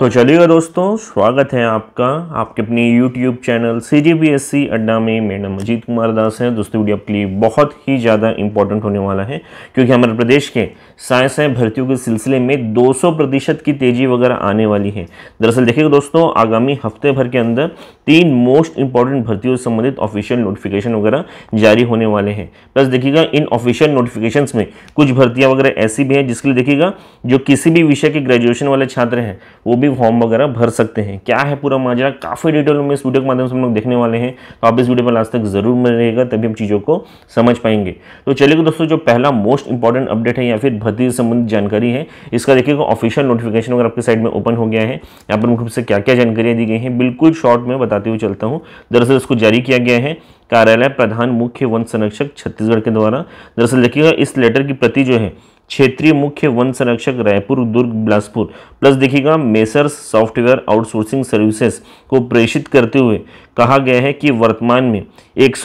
तो चलिएगा दोस्तों स्वागत है आपका आपके अपने YouTube channel C G B S C Adda में मेरा अजीत कुमार दास है दोस्तों वीडियो आपके लिए बहुत ही ज़्यादा इंपॉर्टेंट होने वाला है क्योंकि हमारे प्रदेश के साइंस है भर्तियों के सिलसिले में 200 प्रतिशत की तेज़ी वगैरह आने वाली है दरअसल देखिएगा दोस्तों आगामी हफ्ते भर के अंदर तीन मोस्ट इंपॉर्टेंट भर्तियों से संबंधित ऑफिशियल नोटिफिकेशन वगैरह जारी होने वाले हैं प्लस देखिएगा इन ऑफिशियल नोटिफिकेशन में कुछ भर्तियाँ वगैरह ऐसी भी हैं जिसके लिए देखिएगा जो किसी भी विषय के ग्रेजुएशन वाले छात्र हैं वो भी भी फॉर्म वगैरह भर सकते हैं क्या है पूरा माजरा काफ़ी डिटेल में इस वीडियो के माध्यम से हम लोग देखने वाले हैं तो आप इस वीडियो पर लास्ट तक जरूर मिलेगा तभी हम चीज़ों को समझ पाएंगे तो चलिए दोस्तों जो पहला मोस्ट इंपॉर्टेंट अपडेट है या फिर भर्ती से संबंधित जानकारी है इसका देखिएगा ऑफिशियल नोटिफिकेशन अगर आपके साइड में ओपन हो गया है यहाँ पर मुख्य रूप से क्या क्या जानकारियाँ दी गई हैं बिल्कुल शॉर्ट में बताते हुए चलता हूँ दरअसल इसको जारी किया गया है कार्यालय प्रधान मुख्य वन संरक्षक छत्तीसगढ़ के द्वारा दरअसल देखिएगा इस लेटर की प्रति जो है क्षेत्रीय मुख्य वन संरक्षक रायपुर दुर्ग बिलासपुर प्लस देखिएगा मेसर्स सॉफ्टवेयर आउटसोर्सिंग सर्विसेज को प्रेषित करते हुए कहा गया है कि वर्तमान में एक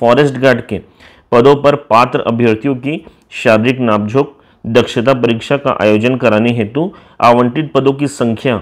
फॉरेस्ट गार्ड के पदों पर पात्र अभ्यर्थियों की शारीरिक नापझोंक दक्षता परीक्षा का आयोजन कराने हेतु आवंटित पदों की संख्या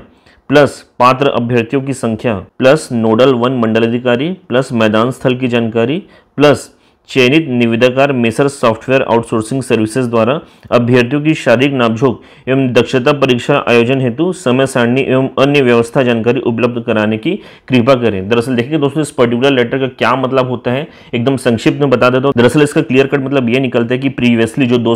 प्लस पात्र अभ्यर्थियों की संख्या प्लस नोडल वन मंडलाधिकारी प्लस मैदान स्थल की जानकारी प्लस चयनित निविदाकार मेसर सॉफ्टवेयर आउटसोर्सिंग सर्विसेज द्वारा अभ्यर्थियों की शारीरिक नापझोंक एवं दक्षता परीक्षा आयोजन हेतु समय सारणी एवं अन्य व्यवस्था जानकारी उपलब्ध कराने की कृपा करें दरअसल देखिए दोस्तों इस पर्टिकुलर लेटर का क्या मतलब होता है एकदम संक्षिप्त में बता देता हूँ दरअसल इसका क्लियर कट मतलब ये निकलता है कि प्रीवियसली जो दो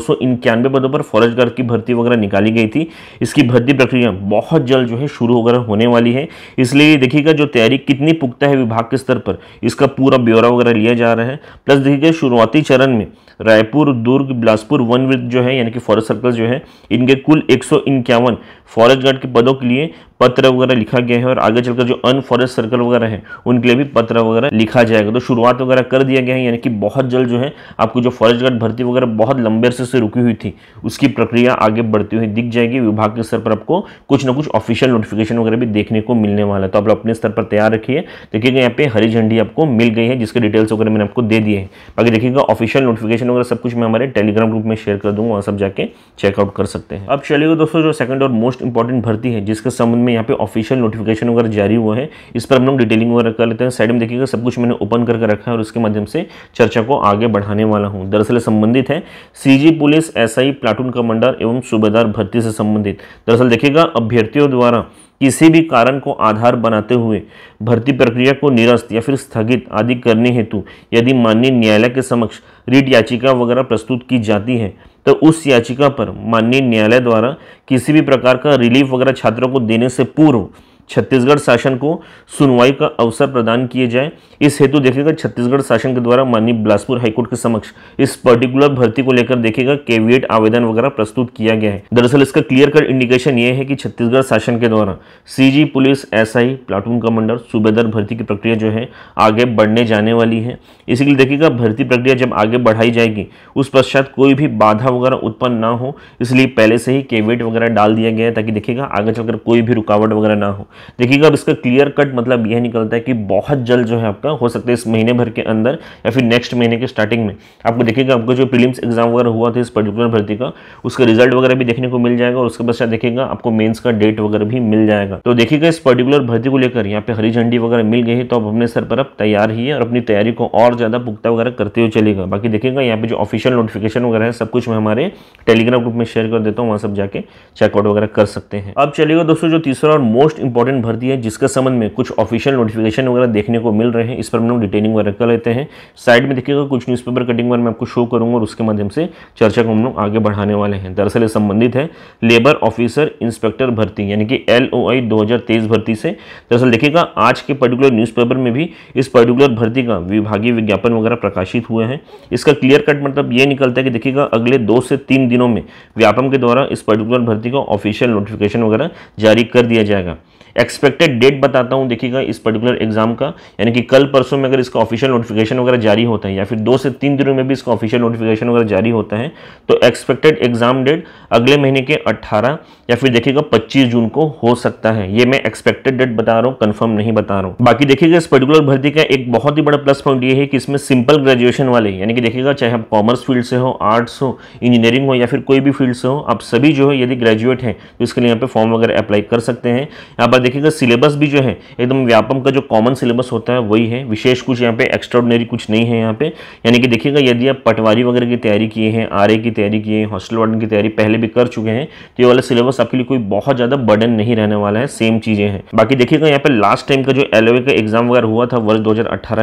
पदों पर फॉरेस्ट गार्ड की भर्ती वगैरह निकाली गई थी इसकी भर्ती प्रक्रिया बहुत जल्द जो है शुरू वगैरह होने वाली है इसलिए देखिएगा जो तैयारी कितनी पुख्ता है विभाग के स्तर पर इसका पूरा ब्यौरा वगैरह लिया जा रहा है प्लस देखिएगा के शुरुआती चरण में रायपुर दुर्ग बिलासपुर वन वृत्त जो है यानी कि फॉरेस्ट सर्कल जो है इनके कुल एक सौ इक्यावन फॉरेस्ट गार्ड के पदों के लिए पत्र वगैरह लिखा गया है और आगे चलकर जो अन फॉरेस्ट सर्कल वगैरह है उनके लिए भी पत्र वगैरह लिखा जाएगा तो शुरुआत वगैरह कर दिया गया है यानी कि बहुत जल्द जो है आपको जो फॉरेस्ट गार्ड भर्ती वगैरह बहुत लंबे अरसे से रुकी हुई थी उसकी प्रक्रिया आगे बढ़ती हुई दिख जाएगी विभाग के स्तर पर आपको कुछ ना कुछ ऑफिशियल नोटिफिकेशन वगैरह भी देखने को मिलने वाला है तो आप लोग अपने स्तर पर तैयार रखिए देखिएगा यहाँ पे हरी झंडी आपको मिल गई है जिसके डिटेल्स वगैरह मैंने आपको दे दिए हैं बाकी देखिएगा ऑफिशियल नोटिफिकेशन इन्फॉर्मेशन वगैरह सब कुछ मैं हमारे टेलीग्राम ग्रुप में शेयर कर दूंगा वहाँ सब जाके चेकआउट कर सकते हैं अब चलिए तो दोस्तों जो सेकंड और मोस्ट इंपॉर्टेंट भर्ती है जिसके संबंध में यहाँ पे ऑफिशियल नोटिफिकेशन वगैरह जारी हुआ है इस पर हम लोग डिटेलिंग वगैरह कर लेते हैं साइड में देखिएगा सब कुछ मैंने ओपन करके रखा है और उसके माध्यम से चर्चा को आगे बढ़ाने वाला हूँ दरअसल संबंधित है C police S platoon commander एवं सूबेदार भर्ती से संबंधित दरअसल देखिएगा अभ्यर्थियों द्वारा किसी भी कारण को आधार बनाते हुए भर्ती प्रक्रिया को निरस्त या फिर स्थगित आदि करने हेतु यदि माननीय न्यायालय के समक्ष रीट याचिका वगैरह प्रस्तुत की जाती है तो उस याचिका पर माननीय न्यायालय द्वारा किसी भी प्रकार का रिलीफ वगैरह छात्रों को देने से पूर्व छत्तीसगढ़ शासन को सुनवाई का अवसर प्रदान किए जाए इस हेतु देखिएगा छत्तीसगढ़ शासन के द्वारा माननीय बिलासपुर हाईकोर्ट के समक्ष इस पर्टिकुलर भर्ती को लेकर देखिएगा केवीएट आवेदन वगैरह प्रस्तुत किया गया है दरअसल इसका क्लियर कट इंडिकेशन ये है कि छत्तीसगढ़ शासन के द्वारा CG police SI platoon commander सूबेदार भर्ती की प्रक्रिया जो है आगे बढ़ने जाने वाली है इसीलिए देखिएगा भर्ती प्रक्रिया जब आगे बढ़ाई जाएगी उस पश्चात कोई भी बाधा वगैरह उत्पन्न ना हो इसलिए पहले से ही केवीएट वगैरह डाल दिया गया है ताकि देखिएगा आगे चलकर कोई भी रुकावट वगैरह ना हो देखिएगा अब इसका क्लियर कट मतलब यह निकलता है कि बहुत जल्द जो है आपका हो सकता है इस महीने भर के अंदर या फिर नेक्स्ट महीने के स्टार्टिंग में आपको देखिएगा आपका जो प्रीलिम्स एग्जाम वगैरह हुआ था इस पर्टिकुलर भर्ती का उसका रिजल्ट वगैरह भी देखने को मिल जाएगा और उसके पश्चात देखिएगा आपको मेन्स का डेट वगैरह भी मिल जाएगा तो देखिएगा इस पर्टिकुलर भर्ती को लेकर यहाँ पे हरी झंडी वगैरह मिल गई तो अब अपने सर पर अब तैयार ही है और अपनी तैयारी को और ज़्यादा पुख्ता वगैरह करते हुए चलेगा बाकी देखिएगा यहाँ पे जो ऑफिशियल नोटिफिकेशन वगैरह है सब कुछ मैं हमारे टेलीग्राम ग्रुप में शेयर कर देता हूँ वहाँ सब जाके चेकआउट वगैरह कर सकते हैं अब चलेगा दोस्तों जो तीसरा और मोस्ट इंपॉर्टेंट इंपॉर्टेंट भर्ती है जिसके संबंध में कुछ ऑफिशियल नोटिफिकेशन वगैरह देखने को मिल रहे हैं इस पर हम लोग डिटेलिंग वगैरह कर लेते हैं साइड में देखिएगा कुछ न्यूज़पेपर कटिंग वगैरह मैं आपको शो करूंगा और उसके माध्यम से चर्चा को हम लोग आगे बढ़ाने वाले हैं दरअसल संबंधित है लेबर ऑफिसर इंस्पेक्टर भर्ती यानी कि एल ओ आई दो हज़ार तेईस भर्ती से दरअसल देखिएगा आज के पर्टिकुलर न्यूज़पेपर में भी इस पर्टिकुलर भर्ती का विभागीय विज्ञापन वगैरह प्रकाशित हुए हैं इसका क्लियर कट मतलब ये निकलता है कि देखिएगा अगले दो से तीन दिनों में व्यापम के द्वारा इस पर्टिकुलर भर्ती का ऑफिशियल नोटिफिकेशन वगैरह जारी कर दिया जाएगा एक्सपेक्टेड डेट बताता हूँ देखिएगा इस पर्टिकुलर एग्जाम का यानी कि कल परसों में अगर इसका ऑफिशियल नोटिफिकेशन वगैरह जारी होता है या फिर दो से तीन दिनों में भी इसका ऑफिशियल नोटिफिकेशन वगैरह जारी होता है तो एक्सपेक्टेड एग्जाम डेट अगले महीने के अट्ठारह या फिर देखिएगा पच्चीस जून को हो सकता है ये मैं एक्सपेक्टेड डेट बता रहा हूँ कन्फर्म नहीं बता रहा हूँ बाकी देखिएगा इस पर्टिकुलर भर्ती का एक बहुत ही बड़ा प्लस पॉइंट ये है कि इसमें सिंपल ग्रेजुएशन वाले यानी कि देखिएगा चाहे आप कॉमर्स फील्ड से हो आर्ट्स हो इंजीनियरिंग हो या फिर कोई भी फील्ड से हो आप सभी जो है यदि ग्रेजुएट हैं तो इसके लिए यहाँ पे फॉर्म वगैरह अप्लाई कर सकते हैं यहाँ पर देखिएगा सिलेबस भी जो है एकदम व्यापम का जो कॉमन सिलेबस होता है वही है विशेष कुछ यहाँ पे एक्स्ट्राऑर्डनरी कुछ नहीं है यहाँ पे यानी कि देखिएगा यदि आप पटवारी वगैरह की तैयारी किए हैं आर की तैयारी किए हैं हॉस्टल वार्डन की तैयारी पहले भी कर चुके हैं तो ये वाला सिलेबस आपके लिए कोई बहुत ज़्यादा बर्डन नहीं रहने वाला है सेम चीज़ें हैं बाकी देखिएगा यहाँ पे लास्ट टाइम का जो एल का एग्जाम वगैरह हुआ था वर्ष दो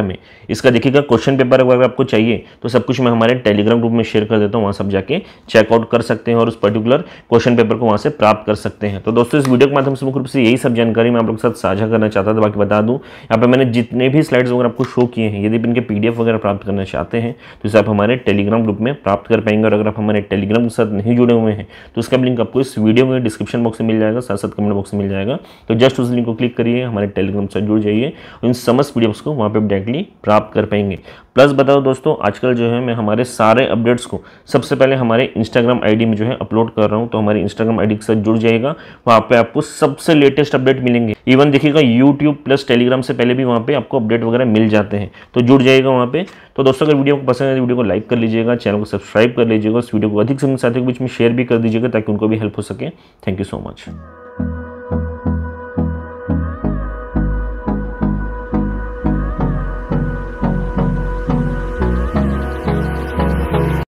में इसका देखिएगा क्वेश्चन पेपर अगर आपको चाहिए तो सब कुछ मैं हमारे टेलीग्राम ग्रुप में शेयर कर देता हूँ वहाँ सब जाके चेकआउट कर सकते हैं और उस पर्टिकुलर क्वेश्चन पेपर को वहाँ से प्राप्त कर सकते हैं तो दोस्तों इस वीडियो के माध्यम से मुख्य रूप से यही सब जानकारी जानकारी मैं आप लोग के साथ साझा करना चाहता था तो बाकी बता दूँ यहाँ पर मैंने जितने भी स्लाइड्स वगैरह आपको शो किए हैं यदि इनके पी वगैरह प्राप्त करना चाहते हैं तो इसे आप हमारे टेलीग्राम ग्रुप में प्राप्त कर पाएंगे और अगर आप हमारे टेलीग्राम के साथ नहीं जुड़े हुए हैं तो उसका लिंक आपको इस वीडियो में डिस्क्रिप्शन बॉक्स में मिल जाएगा साथ साथ कमेंट बॉक्स में मिल जाएगा तो जस्ट उस लिंक को क्लिक करिए हमारे टेलीग्राम से जुड़ जाइए इन समस्त पी को वहाँ पर डायरेक्टली प्राप्त कर पाएंगे प्लस बताओ दोस्तों आजकल जो है मैं हमारे सारे अपडेट्स को सबसे पहले हमारे इंस्टाग्राम आईडी में जो है अपलोड कर रहा हूँ तो हमारे इंस्टाग्राम आईडी के साथ जुड़ जाएगा वहाँ पे आपको सबसे लेटेस्ट अपडेट अपडेट मिलेंगे इवन देखिएगा यूट्यूब प्लस टेलीग्राम से पहले भी वहाँ पे आपको अपडेट वगैरह मिल जाते हैं तो जुड़ जाएगा वहाँ पे तो दोस्तों अगर वीडियो को पसंद है तो वीडियो को लाइक कर लीजिएगा चैनल को सब्सक्राइब कर लीजिएगा इस वीडियो को अधिक से साथियों के बीच में शेयर भी कर दीजिएगा ताकि उनको भी हेल्प हो सके थैंक यू सो मच